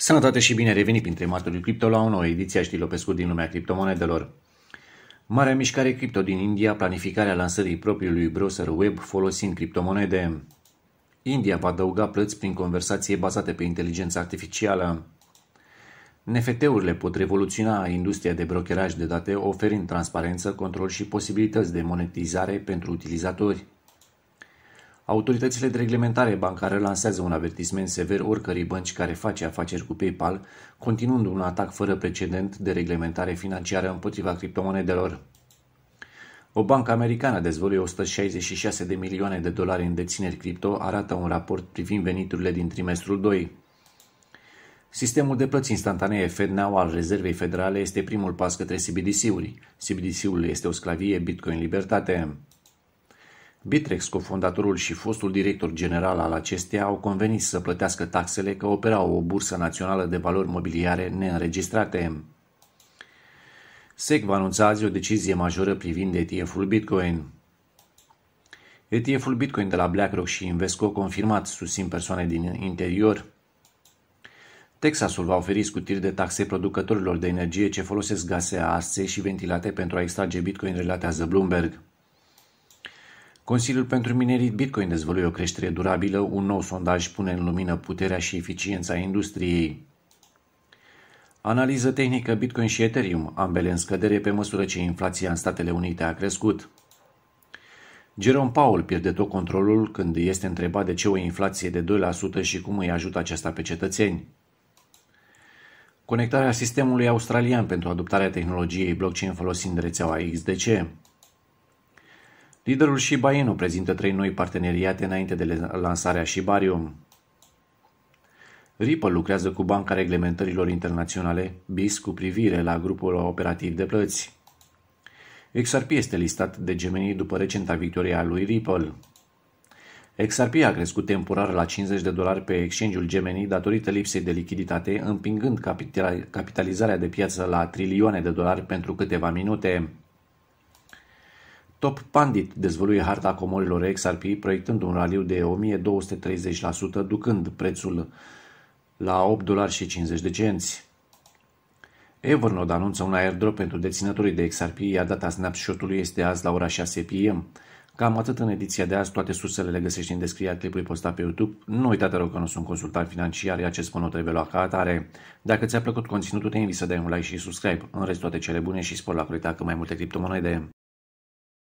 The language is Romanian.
Sănătate și bine revenit printre martorii cripto la o nouă ediție a știrilor pe scurt din lumea criptomonedelor. Marea mișcare cripto din India, planificarea lansării propriului browser web folosind criptomonede. India va adăuga plăți prin conversație bazate pe inteligența artificială. NFT-urile pot revoluționa industria de brokeraj de date oferind transparență, control și posibilități de monetizare pentru utilizatori. Autoritățile de reglementare bancară lansează un avertisment sever oricărei bănci care face afaceri cu PayPal, continuând un atac fără precedent de reglementare financiară împotriva criptomonedelor. O bancă americană dezvăluie 166 de milioane de dolari în dețineri cripto, arată un raport privind veniturile din trimestrul 2. Sistemul de plăți instantanee FedNow al Rezervei Federale este primul pas către CBDC-uri. CBDC-ul este o sclavie, Bitcoin libertate. Bitrex, cofondatorul și fostul director general al acesteia, au convenit să plătească taxele că operau o bursă națională de valori mobiliare neînregistrate. SEC va anunța azi o decizie majoră privind ETF-ul Bitcoin. ETF-ul Bitcoin de la BlackRock și Invesco confirmat, susțin persoane din interior. Texasul va oferi scutiri de taxe producătorilor de energie ce folosesc gaze arse și ventilate pentru a extrage Bitcoin, relatează Bloomberg. Consiliul pentru Minerit Bitcoin dezvăluie o creștere durabilă, un nou sondaj pune în lumină puterea și eficiența industriei. Analiză tehnică Bitcoin și Ethereum, ambele în scădere pe măsură ce inflația în Statele Unite a crescut. Jerome Powell pierde tot controlul când este întrebat de ce o inflație de 2% și cum îi ajută aceasta pe cetățeni. Conectarea sistemului australian pentru adoptarea tehnologiei blockchain folosind rețeaua XDC. Liderul Shiba Inu prezintă trei noi parteneriate înainte de lansarea Shibarium. Ripple lucrează cu Banca Reglementărilor Internaționale, BIS, cu privire la grupul operativ de plăți. XRP este listat de Gemini după recenta victorie a lui Ripple. XRP a crescut temporar la 50 de dolari pe exchange-ul Gemini datorită lipsei de lichiditate, împingând capitalizarea de piață la trilioane de dolari pentru câteva minute. Top Pandit dezvăluie harta comorilor XRP, proiectând un raliu de 1230%, ducând prețul la 8 dolari și 50 de cenți. Evernote anunță un airdrop pentru deținătorii de XRP, iar data snapshot-ului este azi la ora 6 p.m. Cam atât în ediția de azi, toate sursele le găsești în descrierea clipului postat pe YouTube. Nu uitați, te rog, că nu sunt consultant financiar, iar spun o trebuie luat ca atare. Dacă ți-a plăcut conținutul, te invit să dai un like și subscribe. În rest, toate cele bune și spor la curita că mai multe criptomonede.